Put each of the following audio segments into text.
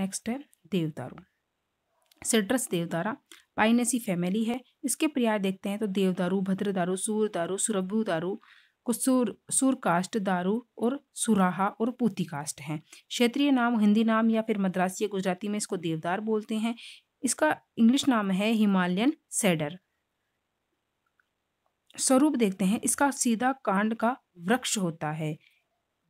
next है देवदारू Cedrus देवदारा पाइनेसी फैमिली है इसके पर्याय देखते हैं तो देवदारू भद्रदारू सूरदारू सुरभु दारू कुसूर सुरकाष्ट दारू और सुराहा और पूती कास्ट हैं क्षेत्रीय नाम हिंदी नाम या फिर मद्रासी या गुजराती में इसको देवदार बोलते हैं इसका इंग्लिश नाम है हिमालयन सेडर स्वरूप देखते हैं इसका सीधा कांड का वृक्ष होता है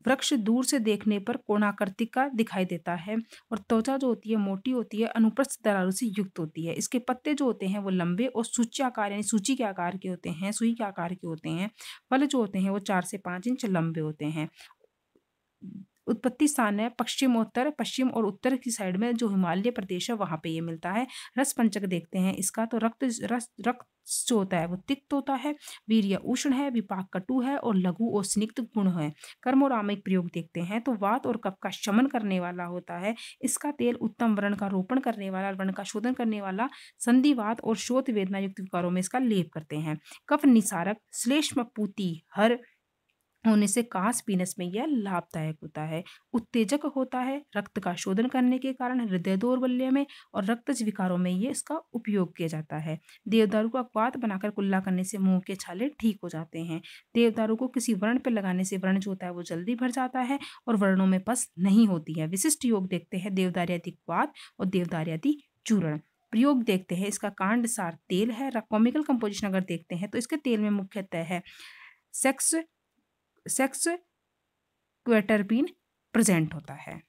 वृक्ष दूर से देखने पर कोणाकृति का दिखाई देता है और त्वचा जो होती है मोटी होती है अनुप्रस्थ दरारों से युक्त होती है इसके पत्ते जो होते हैं वो लंबे और सूची आकार यानी सूची के आकार के होते हैं सुई के आकार के होते हैं फल जो होते हैं वो चार से पाँच इंच लंबे होते हैं उत्पत्ति स्थान है पश्चिमोत्तर पश्चिम और उत्तर की साइड में जो हिमालय प्रदेश है वहाँ पे ये मिलता है रस पंचक देखते हैं इसका तो रक्त रस रक्त जो होता है वो तिक्त होता है वीर्य उष्ण है विपाक कटु है और लघु और स्निग्ध गुण है कर्म और आमिक प्रयोग देखते हैं तो वात और कप का शमन करने वाला होता है इसका तेल उत्तम वर्ण का रोपण करने वाला वर्ण का शोधन करने वाला संधिवात और शोध वेदना युक्त विकारों में इसका लेप करते हैं कफ निसारक श्लेष्म पूती हर होने से कांस पीनस में यह लाभदायक होता है उत्तेजक होता है रक्त का शोधन करने के कारण हृदय दौरबल्य में और रक्तज विकारों में ये इसका उपयोग किया जाता है देवदारू का क्वात बनाकर कुल्ला करने से मुंह के छाले ठीक हो जाते हैं देवदारू को किसी वर्ण पर लगाने से वर्ण जो होता है वो जल्दी भर जाता है और वर्णों में पस नहीं होती है विशिष्ट योग देखते हैं देवदारियाती क्वात और देवदारियाती चूर्ण प्रयोग देखते हैं इसका कांड सार तेल है कॉमिकल कंपोजिशन अगर देखते हैं तो इसके तेल में मुख्यतः है सेक्स सेक्स क्वेटरपिन प्रेजेंट होता है